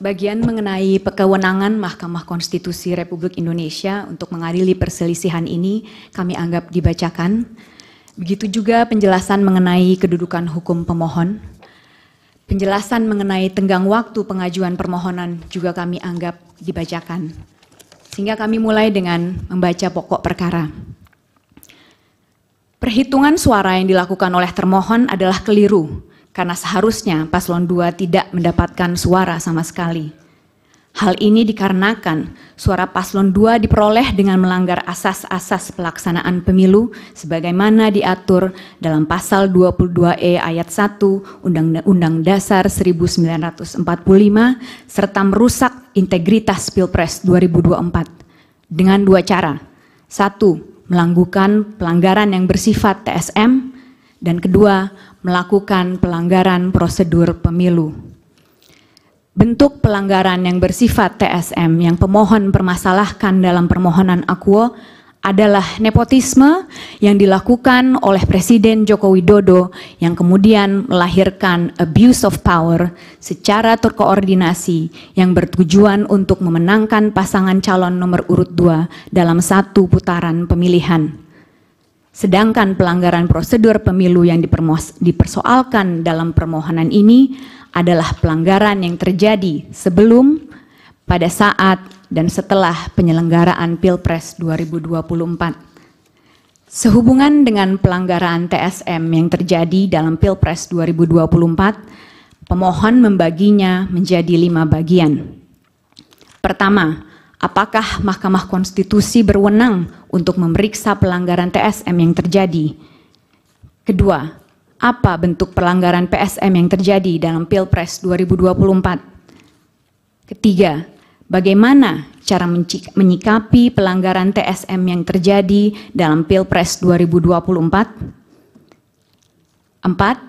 Bagian mengenai kewenangan Mahkamah Konstitusi Republik Indonesia untuk mengadili perselisihan ini kami anggap dibacakan. Begitu juga penjelasan mengenai kedudukan hukum pemohon. Penjelasan mengenai tenggang waktu pengajuan permohonan juga kami anggap dibacakan. Sehingga kami mulai dengan membaca pokok perkara. Perhitungan suara yang dilakukan oleh termohon adalah keliru karena seharusnya paslon 2 tidak mendapatkan suara sama sekali. Hal ini dikarenakan suara paslon 2 diperoleh dengan melanggar asas-asas pelaksanaan pemilu sebagaimana diatur dalam pasal 22E ayat 1 Undang-Undang Dasar 1945 serta merusak integritas Pilpres 2024 dengan dua cara. Satu, melanggukan pelanggaran yang bersifat TSM dan kedua, melakukan pelanggaran prosedur pemilu. Bentuk pelanggaran yang bersifat TSM yang pemohon permasalahkan dalam permohonan akuo adalah nepotisme yang dilakukan oleh Presiden Joko Widodo yang kemudian melahirkan abuse of power secara terkoordinasi yang bertujuan untuk memenangkan pasangan calon nomor urut 2 dalam satu putaran pemilihan. Sedangkan pelanggaran prosedur pemilu yang dipersoalkan dalam permohonan ini adalah pelanggaran yang terjadi sebelum, pada saat, dan setelah penyelenggaraan Pilpres 2024. Sehubungan dengan pelanggaran TSM yang terjadi dalam Pilpres 2024, pemohon membaginya menjadi lima bagian. Pertama, apakah Mahkamah Konstitusi berwenang untuk memeriksa pelanggaran TSM yang terjadi? Kedua, apa bentuk pelanggaran PSM yang terjadi dalam Pilpres 2024? Ketiga, bagaimana cara menyikapi pelanggaran TSM yang terjadi dalam Pilpres 2024? Empat,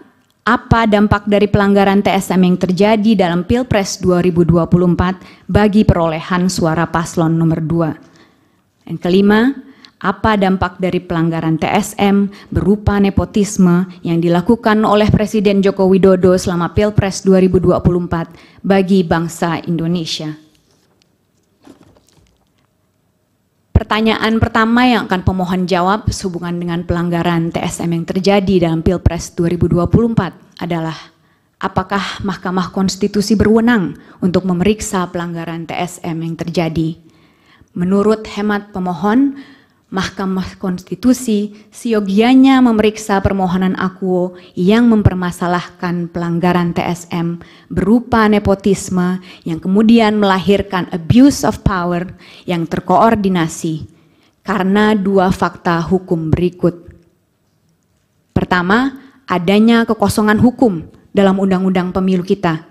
apa dampak dari pelanggaran TSM yang terjadi dalam Pilpres 2024 bagi perolehan suara paslon nomor 2. Yang kelima, apa dampak dari pelanggaran TSM berupa nepotisme yang dilakukan oleh Presiden Joko Widodo selama Pilpres 2024 bagi bangsa Indonesia. Pertanyaan pertama yang akan pemohon jawab sehubungan dengan pelanggaran TSM yang terjadi dalam Pilpres 2024 adalah apakah Mahkamah Konstitusi berwenang untuk memeriksa pelanggaran TSM yang terjadi? Menurut hemat pemohon, Mahkamah Konstitusi siogianya memeriksa permohonan Akuo yang mempermasalahkan pelanggaran TSM berupa nepotisme yang kemudian melahirkan abuse of power yang terkoordinasi karena dua fakta hukum berikut. Pertama, adanya kekosongan hukum dalam undang-undang pemilu kita.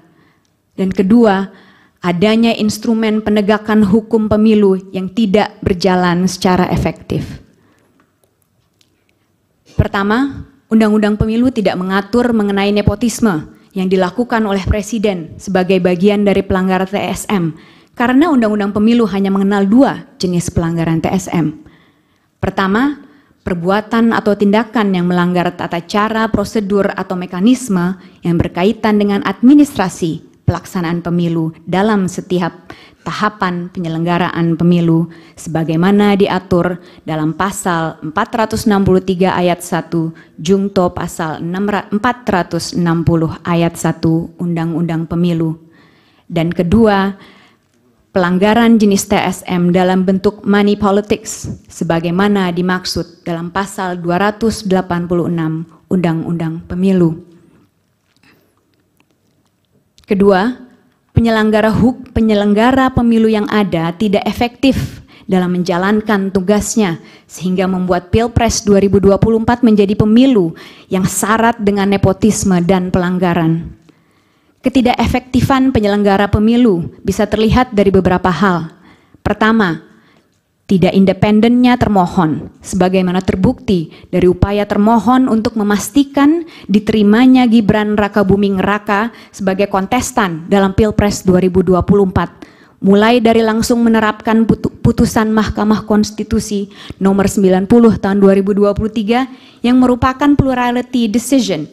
Dan kedua, adanya instrumen penegakan hukum pemilu yang tidak berjalan secara efektif. Pertama, Undang-Undang Pemilu tidak mengatur mengenai nepotisme yang dilakukan oleh Presiden sebagai bagian dari pelanggaran TSM, karena Undang-Undang Pemilu hanya mengenal dua jenis pelanggaran TSM. Pertama, perbuatan atau tindakan yang melanggar tata cara, prosedur, atau mekanisme yang berkaitan dengan administrasi pelaksanaan pemilu dalam setiap tahapan penyelenggaraan pemilu sebagaimana diatur dalam pasal 463 ayat 1 jungto pasal 460 ayat 1 Undang-Undang Pemilu. Dan kedua, pelanggaran jenis TSM dalam bentuk money politics sebagaimana dimaksud dalam pasal 286 Undang-Undang Pemilu. Kedua, penyelenggara huk penyelenggara pemilu yang ada tidak efektif dalam menjalankan tugasnya sehingga membuat Pilpres 2024 menjadi pemilu yang syarat dengan nepotisme dan pelanggaran. Ketidakefektifan penyelenggara pemilu bisa terlihat dari beberapa hal. Pertama, tidak independennya termohon, sebagaimana terbukti dari upaya termohon untuk memastikan diterimanya Gibran Raka Buming Raka sebagai kontestan dalam Pilpres 2024, mulai dari langsung menerapkan putusan Mahkamah Konstitusi nomor 90 tahun 2023 yang merupakan plurality decision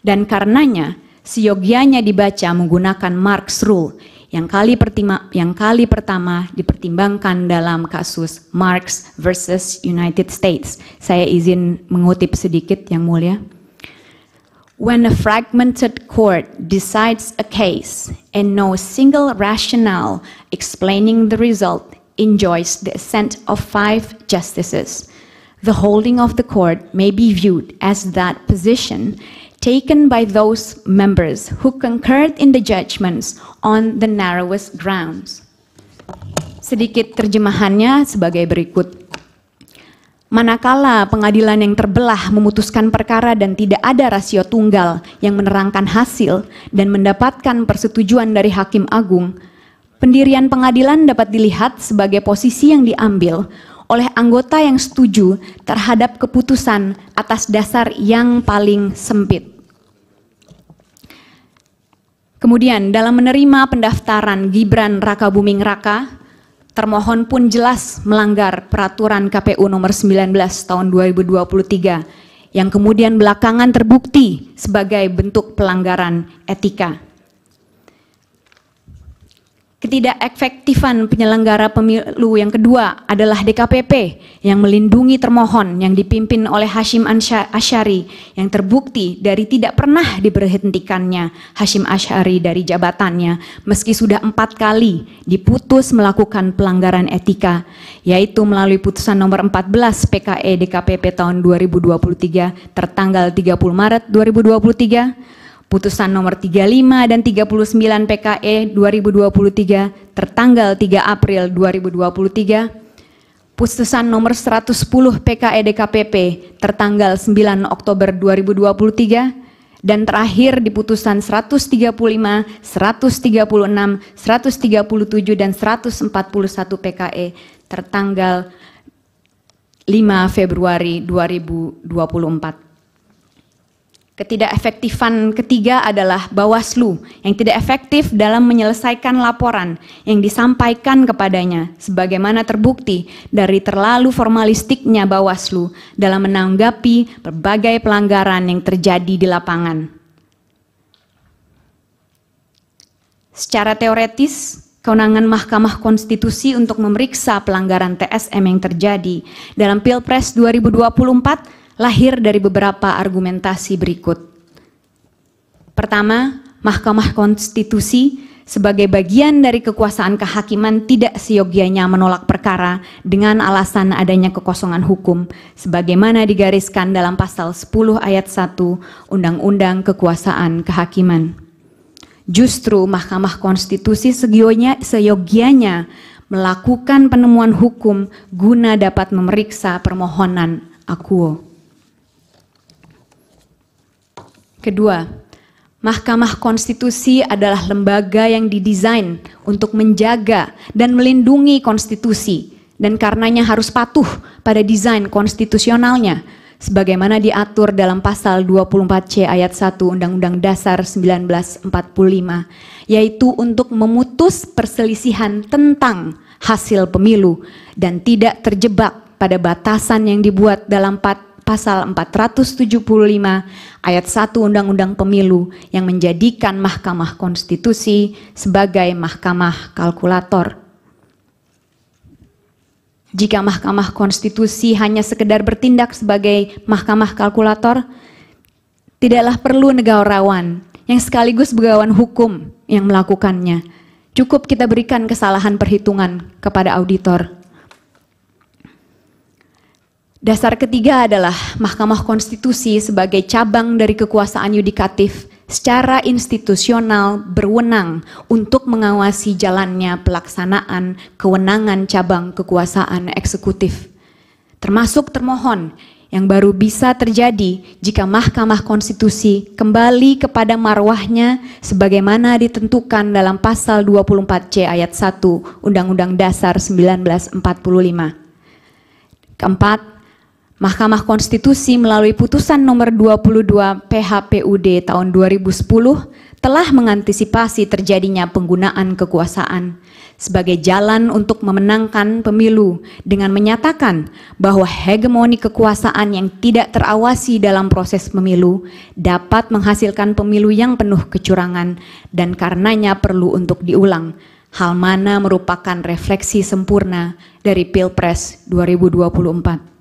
dan karenanya siogianya dibaca menggunakan Marx Rule yang kali, pertima, yang kali pertama dipertimbangkan dalam kasus Marx versus United States. Saya izin mengutip sedikit yang mulia. When a fragmented court decides a case and no single rationale explaining the result enjoys the assent of five justices, the holding of the court may be viewed as that position taken by those members who concurred in the judgments on the narrowest grounds. Sedikit terjemahannya sebagai berikut. Manakala pengadilan yang terbelah memutuskan perkara dan tidak ada rasio tunggal yang menerangkan hasil dan mendapatkan persetujuan dari hakim agung, pendirian pengadilan dapat dilihat sebagai posisi yang diambil oleh anggota yang setuju terhadap keputusan atas dasar yang paling sempit. Kemudian dalam menerima pendaftaran Gibran Raka Buming Raka, termohon pun jelas melanggar peraturan KPU nomor 19 tahun 2023 yang kemudian belakangan terbukti sebagai bentuk pelanggaran etika. Ketidakefektifan penyelenggara pemilu yang kedua adalah DKPP yang melindungi termohon yang dipimpin oleh Hashim Ashari yang terbukti dari tidak pernah diberhentikannya Hashim Ashari dari jabatannya meski sudah empat kali diputus melakukan pelanggaran etika yaitu melalui putusan nomor 14 PKE DKPP tahun 2023 tertanggal 30 Maret 2023 Putusan nomor 35 dan 39 PKE 2023 tertanggal 3 April 2023, Putusan nomor 110 PKE DKPP tertanggal 9 Oktober 2023, dan terakhir di putusan 135, 136, 137, dan 141 PKE tertanggal 5 Februari 2024. Ketidakefektifan ketiga adalah Bawaslu yang tidak efektif dalam menyelesaikan laporan yang disampaikan kepadanya sebagaimana terbukti dari terlalu formalistiknya Bawaslu dalam menanggapi berbagai pelanggaran yang terjadi di lapangan. Secara teoretis, kewenangan Mahkamah Konstitusi untuk memeriksa pelanggaran TSM yang terjadi dalam Pilpres 2024 lahir dari beberapa argumentasi berikut. Pertama, Mahkamah Konstitusi sebagai bagian dari kekuasaan kehakiman tidak seyogianya menolak perkara dengan alasan adanya kekosongan hukum sebagaimana digariskan dalam pasal 10 ayat 1 Undang-Undang Kekuasaan Kehakiman. Justru Mahkamah Konstitusi segiyonya, seyogianya melakukan penemuan hukum guna dapat memeriksa permohonan akuo. Kedua, Mahkamah Konstitusi adalah lembaga yang didesain untuk menjaga dan melindungi konstitusi dan karenanya harus patuh pada desain konstitusionalnya sebagaimana diatur dalam pasal 24C ayat 1 Undang-Undang Dasar 1945 yaitu untuk memutus perselisihan tentang hasil pemilu dan tidak terjebak pada batasan yang dibuat dalam pasal 475 ayat 1 Undang-Undang Pemilu yang menjadikan Mahkamah Konstitusi sebagai mahkamah kalkulator. Jika Mahkamah Konstitusi hanya sekedar bertindak sebagai mahkamah kalkulator, tidaklah perlu negarawan yang sekaligus begawan hukum yang melakukannya. Cukup kita berikan kesalahan perhitungan kepada auditor. Dasar ketiga adalah Mahkamah Konstitusi sebagai cabang dari kekuasaan yudikatif secara institusional berwenang untuk mengawasi jalannya pelaksanaan kewenangan cabang kekuasaan eksekutif. Termasuk termohon yang baru bisa terjadi jika Mahkamah Konstitusi kembali kepada marwahnya sebagaimana ditentukan dalam pasal 24C ayat 1 Undang-Undang Dasar 1945. Keempat, Mahkamah Konstitusi melalui putusan nomor 22 PHPUD tahun 2010 telah mengantisipasi terjadinya penggunaan kekuasaan sebagai jalan untuk memenangkan pemilu dengan menyatakan bahwa hegemoni kekuasaan yang tidak terawasi dalam proses pemilu dapat menghasilkan pemilu yang penuh kecurangan dan karenanya perlu untuk diulang. Hal mana merupakan refleksi sempurna dari Pilpres 2024.